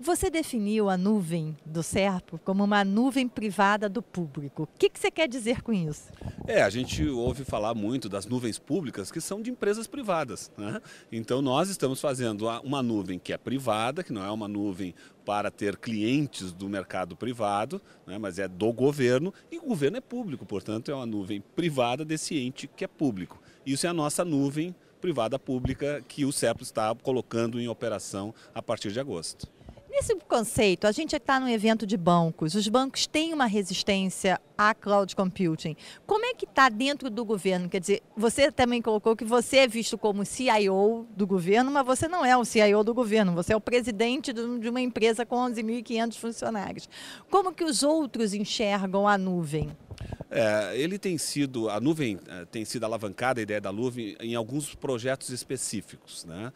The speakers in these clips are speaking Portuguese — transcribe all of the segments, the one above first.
Você definiu a nuvem do SERPO como uma nuvem privada do público. O que, que, você quer dizer com isso? É, a gente ouve falar muito das nuvens públicas que são de empresas privadas. Né? Então nós estamos fazendo uma nuvem que é privada, que não é uma nuvem para ter clientes do mercado privado, né? mas é do governo, e o governo é público, portanto é uma nuvem privada desse ente que é público. Isso é a nossa nuvem privada pública que o SERPO está colocando em operação a partir de agosto. Esse conceito, a gente é está num evento de bancos, os bancos têm uma resistência à cloud computing. Como é que está dentro do governo? Quer dizer, você também colocou que você é visto como CIO do governo, mas você não é o CIO do governo, você é o presidente de uma empresa com 11.500 funcionários. Como que os outros enxergam a nuvem? É, ele tem sido, a nuvem é, tem sido alavancada, a ideia da nuvem, em alguns projetos específicos. Né?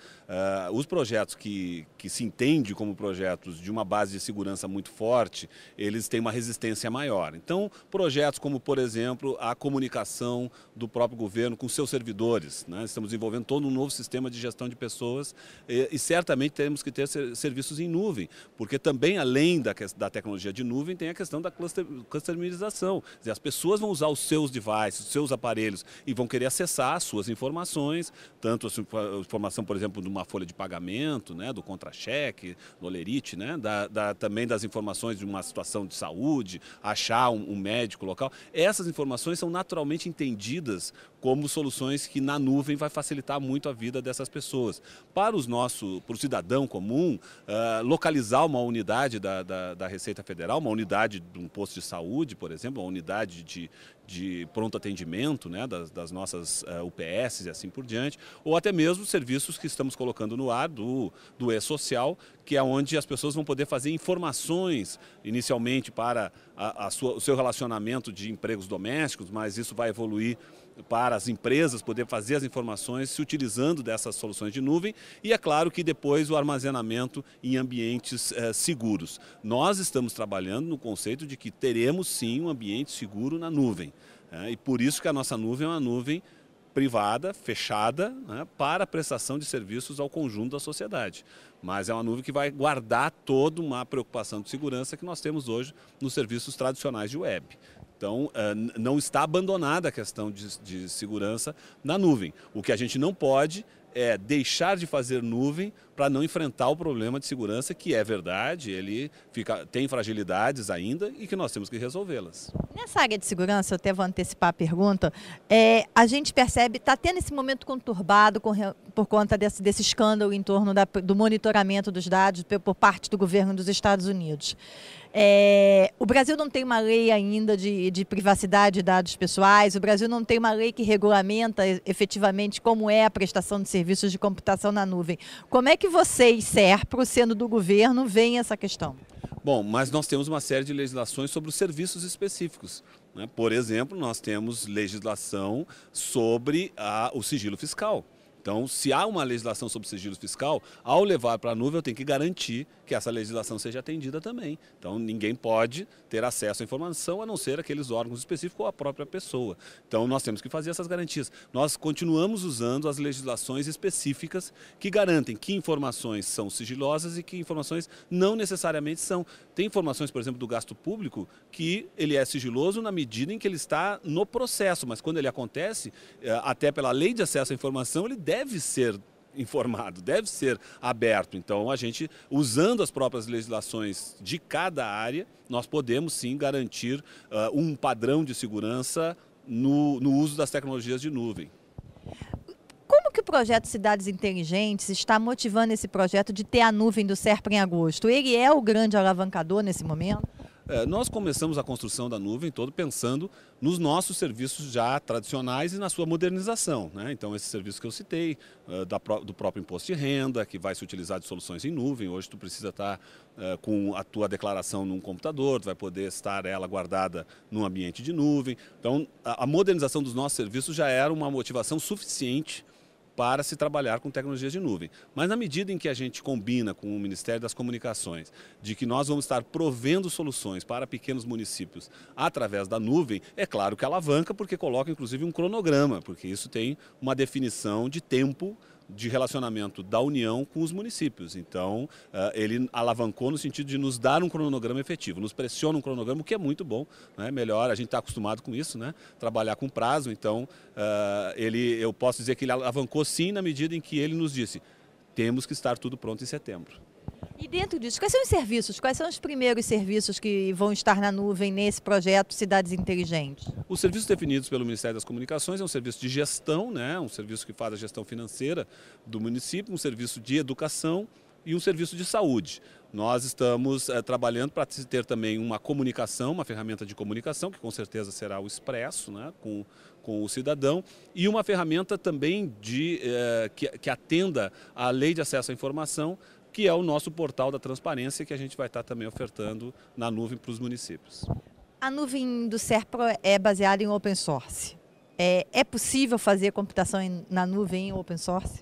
Uh, os projetos que, que se entende como projetos de uma base de segurança muito forte, eles têm uma resistência maior. Então, projetos como, por exemplo, a comunicação do próprio governo com seus servidores. Né? Estamos desenvolvendo todo um novo sistema de gestão de pessoas e, e certamente temos que ter serviços em nuvem, porque também, além da, da tecnologia de nuvem, tem a questão da cluster, clusterização, dizer, as pessoas vão usar os seus devices, os seus aparelhos e vão querer acessar as suas informações, tanto a informação, por exemplo, de uma folha de pagamento, né, do contra-cheque, do olerite, né, da, da, também das informações de uma situação de saúde, achar um, um médico local. Essas informações são naturalmente entendidas como soluções que na nuvem vai facilitar muito a vida dessas pessoas. Para os nosso, para o cidadão comum, uh, localizar uma unidade da, da, da Receita Federal, uma unidade de um posto de saúde, por exemplo, uma unidade de, de pronto atendimento né, das, das nossas uh, eh, UPS e assim por diante, ou até mesmo serviços que estamos colocando no ar do, do E-Social, que é onde as pessoas vão poder fazer informações inicialmente para a, a sua, o seu relacionamento de empregos domésticos, mas isso vai evoluir para as empresas poder fazer as informações se utilizando dessas soluções de nuvem e é claro que depois o armazenamento em ambientes eh, seguros. Nós estamos trabalhando no conceito de que teremos sim um ambiente seguro na nuvem né? e por isso que a nossa nuvem é uma nuvem privada, fechada, né, para a prestação de serviços ao conjunto da sociedade. Mas é uma nuvem que vai guardar toda uma preocupação de segurança que nós temos hoje nos serviços tradicionais de web. Então, eh, não está abandonada a questão de, de segurança na nuvem. O que a gente não pode é deixar de fazer nuvem para não enfrentar o problema de segurança, que é verdade, ele fica, tem fragilidades ainda e que nós temos que resolvê-las. Nessa área de segurança, eu até vou antecipar a pergunta, é, a gente percebe, está tendo esse momento conturbado com, por conta desse, desse escândalo em torno da, do monitoramento dos dados por parte do governo dos Estados Unidos. É, o Brasil não tem uma lei ainda de, de, privacidade de dados pessoais, o Brasil não tem uma lei que regulamenta efetivamente como é a prestação de serviço serviços de computação na nuvem. Como é que vocês, SERPRO, sendo do governo, veem essa questão? Bom, mas nós temos uma série de legislações sobre os serviços específicos. Né? Por exemplo, nós temos legislação sobre a, o sigilo fiscal. Então, se há uma legislação sobre sigilo fiscal, ao levar para a nuvem, eu tenho que garantir que essa legislação seja atendida também. Então, ninguém pode ter acesso à informação a não ser aqueles órgãos específicos ou a própria pessoa. Então, nós temos que fazer essas garantias. Nós continuamos usando as legislações específicas que garantem que informações são sigilosas e que informações não necessariamente são. Tem informações, por exemplo, do gasto público que ele é sigiloso na medida em que ele está no processo, mas quando ele acontece, eh, até pela lei de acesso à informação, ele deve ser informado, deve ser aberto. Então, a gente, usando as próprias legislações de cada área, nós podemos sim garantir uh, um padrão de segurança no, no uso das tecnologias de nuvem. Como que o projeto Cidades Inteligentes está motivando esse projeto de ter a nuvem do SERP em agosto? Ele é o grande alavancador nesse momento? Eh, nós começamos a construção da nuvem todo pensando nos nossos serviços já tradicionais e na sua modernização. Né? Então, esse serviço que eu citei, eh, do próprio imposto de renda, que vai se utilizar de soluções em nuvem, hoje tu precisa tá, estar eh, com a tua declaração num computador, tu vai poder estar ela guardada num ambiente de nuvem. Então, a modernização dos nossos serviços já era uma motivação suficiente para se trabalhar com tecnologias de nuvem. Mas na medida em que a gente combina com o Ministério das Comunicações de que nós vamos estar provendo soluções para pequenos municípios através da nuvem, é claro que alavanca, porque coloca inclusive um cronograma, porque isso tem uma definição de tempo de relacionamento da União com os municípios. Então, eh, ele alavancou no sentido de nos dar um cronograma efetivo, nos pressiona um cronograma, o que é muito bom, né? melhor, a gente está acostumado com isso, né? trabalhar com prazo, então eh, ele, eu posso dizer que ele alavancou sim na medida em que ele nos disse, temos que estar tudo pronto em setembro. E dentro disso, quais são os serviços? Quais são os primeiros serviços que vão estar na nuvem nesse projeto Cidades Inteligentes? Os serviços definidos pelo Ministério das Comunicações é um serviço de gestão, né? um serviço que faz a gestão financeira do município, um serviço de educação e um serviço de saúde. Nós estamos é, trabalhando para ter também uma comunicação, uma ferramenta de comunicação, que com certeza será o Expresso, né, com, com o cidadão, e uma ferramenta também de, é, que, que atenda à lei de acesso à informação que é o nosso portal da transparência que a gente vai estar também ofertando na nuvem para os municípios. A nuvem do SERPRO é baseada em open source. É, é possível fazer computação na nuvem em open source?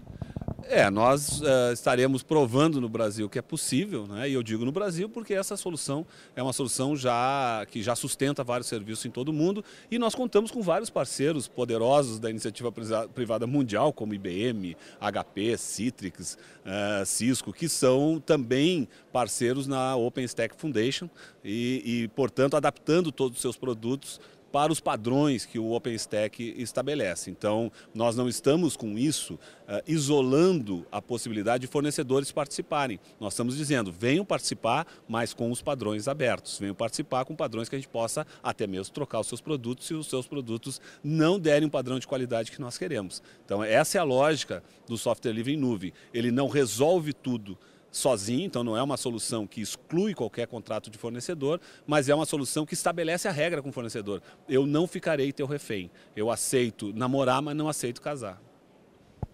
É, nós uh, estaremos provando no Brasil que é possível, né? e eu digo no Brasil porque essa solução é uma solução já que já sustenta vários serviços em todo o mundo e nós contamos com vários parceiros poderosos da iniciativa privada mundial, como IBM, HP, Citrix, uh, Cisco, que são também parceiros na OpenStack Foundation e, e portanto, adaptando todos os seus produtos para os padrões que o OpenStack estabelece. Então, nós não estamos com isso eh, isolando a possibilidade de fornecedores participarem. Nós estamos dizendo, venham participar, mas com os padrões abertos. Venham participar com padrões que a gente possa até mesmo trocar os seus produtos se os seus produtos não derem um padrão de qualidade que nós queremos. Então, essa é a lógica do software livre em nuvem. Ele não resolve tudo sozinho, então não é uma solução que exclui qualquer contrato de fornecedor, mas é uma solução que estabelece a regra com o fornecedor. Eu não ficarei teu refém. Eu aceito namorar, mas não aceito casar.